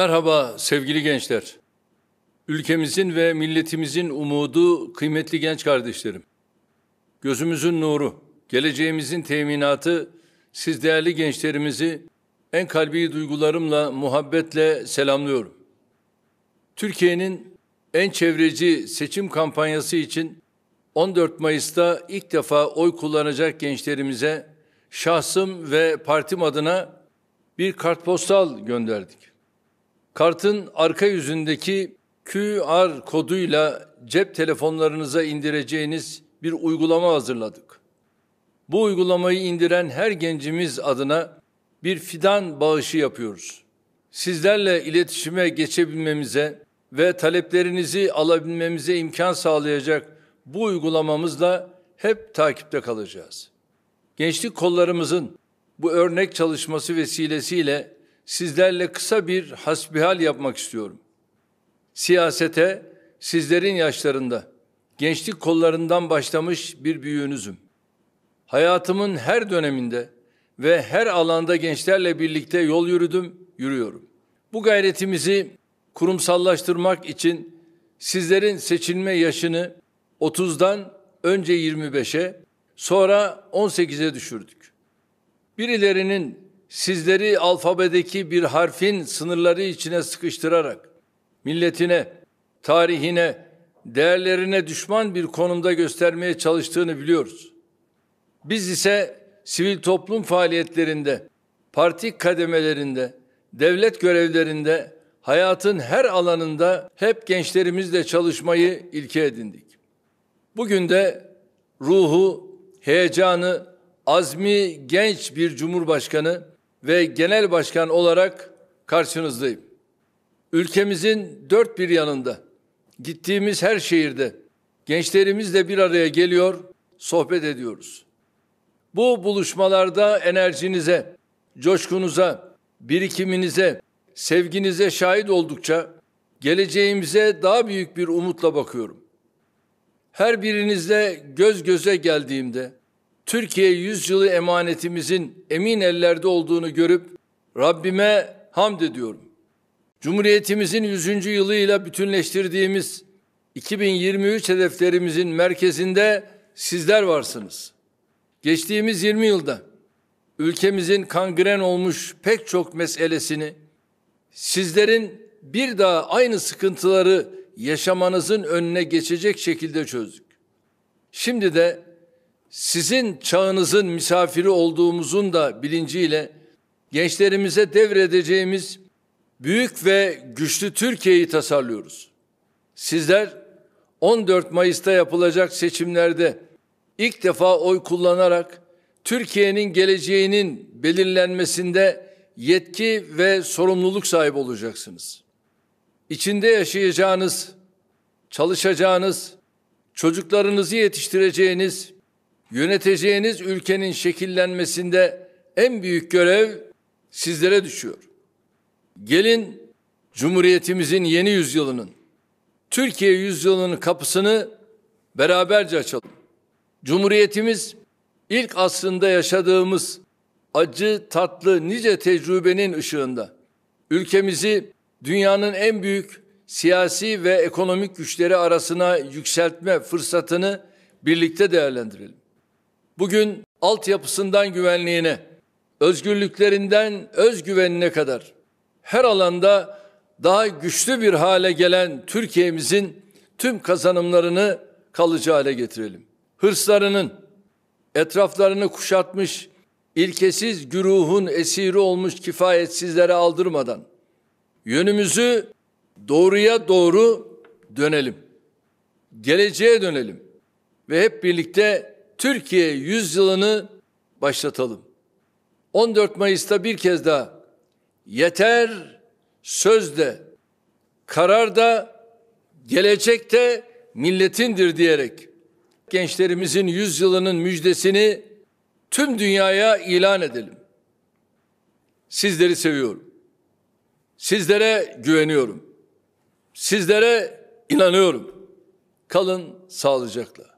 Merhaba sevgili gençler. Ülkemizin ve milletimizin umudu kıymetli genç kardeşlerim. Gözümüzün nuru, geleceğimizin teminatı siz değerli gençlerimizi en kalbi duygularımla, muhabbetle selamlıyorum. Türkiye'nin en çevreci seçim kampanyası için 14 Mayıs'ta ilk defa oy kullanacak gençlerimize şahsım ve partim adına bir kartpostal gönderdik. Kartın arka yüzündeki QR koduyla cep telefonlarınıza indireceğiniz bir uygulama hazırladık. Bu uygulamayı indiren her gencimiz adına bir fidan bağışı yapıyoruz. Sizlerle iletişime geçebilmemize ve taleplerinizi alabilmemize imkan sağlayacak bu uygulamamızla hep takipte kalacağız. Gençlik kollarımızın bu örnek çalışması vesilesiyle sizlerle kısa bir hasbihal yapmak istiyorum. Siyasete sizlerin yaşlarında, gençlik kollarından başlamış bir büyüğünüzüm. Hayatımın her döneminde ve her alanda gençlerle birlikte yol yürüdüm, yürüyorum. Bu gayretimizi kurumsallaştırmak için sizlerin seçilme yaşını 30'dan önce 25'e, sonra 18'e düşürdük. Birilerinin sizleri alfabedeki bir harfin sınırları içine sıkıştırarak milletine, tarihine, değerlerine düşman bir konumda göstermeye çalıştığını biliyoruz. Biz ise sivil toplum faaliyetlerinde, parti kademelerinde, devlet görevlerinde, hayatın her alanında hep gençlerimizle çalışmayı ilke edindik. Bugün de ruhu, heyecanı, azmi genç bir cumhurbaşkanı ve genel başkan olarak karşınızdayım. Ülkemizin dört bir yanında, gittiğimiz her şehirde gençlerimizle bir araya geliyor, sohbet ediyoruz. Bu buluşmalarda enerjinize, coşkunuza, birikiminize, sevginize şahit oldukça geleceğimize daha büyük bir umutla bakıyorum. Her birinizle göz göze geldiğimde Türkiye yüzyılı emanetimizin emin ellerde olduğunu görüp Rabbime hamd ediyorum. Cumhuriyetimizin 100. yılıyla bütünleştirdiğimiz 2023 hedeflerimizin merkezinde sizler varsınız. Geçtiğimiz 20 yılda ülkemizin kangren olmuş pek çok meselesini sizlerin bir daha aynı sıkıntıları yaşamanızın önüne geçecek şekilde çözdük. Şimdi de sizin çağınızın misafiri olduğumuzun da bilinciyle gençlerimize devredeceğimiz büyük ve güçlü Türkiye'yi tasarlıyoruz. Sizler 14 Mayıs'ta yapılacak seçimlerde ilk defa oy kullanarak Türkiye'nin geleceğinin belirlenmesinde yetki ve sorumluluk sahibi olacaksınız. İçinde yaşayacağınız, çalışacağınız, çocuklarınızı yetiştireceğiniz Yöneteceğiniz ülkenin şekillenmesinde en büyük görev sizlere düşüyor. Gelin Cumhuriyetimizin yeni yüzyılının, Türkiye yüzyılının kapısını beraberce açalım. Cumhuriyetimiz ilk aslında yaşadığımız acı tatlı nice tecrübenin ışığında ülkemizi dünyanın en büyük siyasi ve ekonomik güçleri arasına yükseltme fırsatını birlikte değerlendirelim. Bugün altyapısından güvenliğine, özgürlüklerinden özgüvenine kadar her alanda daha güçlü bir hale gelen Türkiye'mizin tüm kazanımlarını kalıcı hale getirelim. Hırslarının etraflarını kuşatmış ilkesiz güruhun esiri olmuş kifayetsizlere aldırmadan yönümüzü doğruya doğru dönelim. Geleceğe dönelim ve hep birlikte Türkiye yüzyılını başlatalım. 14 Mayıs'ta bir kez daha yeter sözde, kararda, gelecekte milletindir diyerek gençlerimizin yüzyılının müjdesini tüm dünyaya ilan edelim. Sizleri seviyorum. Sizlere güveniyorum. Sizlere inanıyorum. Kalın sağlıcakla.